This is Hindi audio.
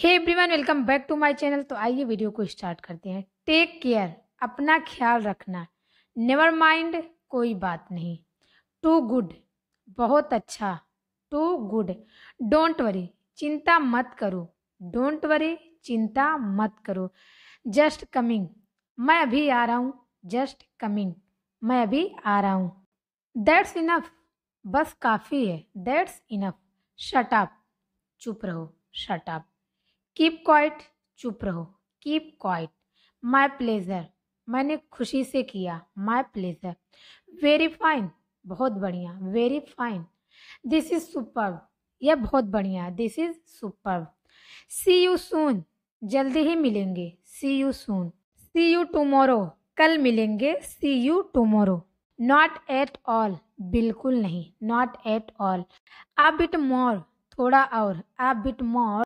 hey everyone welcome back to my channel तो आइए वीडियो को स्टार्ट करते हैं टेक केयर अपना ख्याल रखना नेवर माइंड कोई बात नहीं टू गुड बहुत अच्छा टू गुड डोंट वरी चिंता मत करो डोंट वरी चिंता मत करो जस्ट कमिंग मैं अभी आ रहा हूँ जस्ट कमिंग मैं अभी आ रहा हूँ दैट्स इनफ बस काफ़ी है दैट्स इनफ शटअप चुप रहो शटअप कीप क्वाइट चुप रहो कीप क्वाइट माय प्लेजर मैंने खुशी से किया माय प्लेजर वेरी फाइन बहुत बढ़िया very fine this is super यह बहुत बढ़िया this is super see you soon जल्दी ही मिलेंगे see you soon see you tomorrow कल मिलेंगे see you tomorrow not at all बिल्कुल नहीं not at all a bit more थोड़ा और आ बिट मोर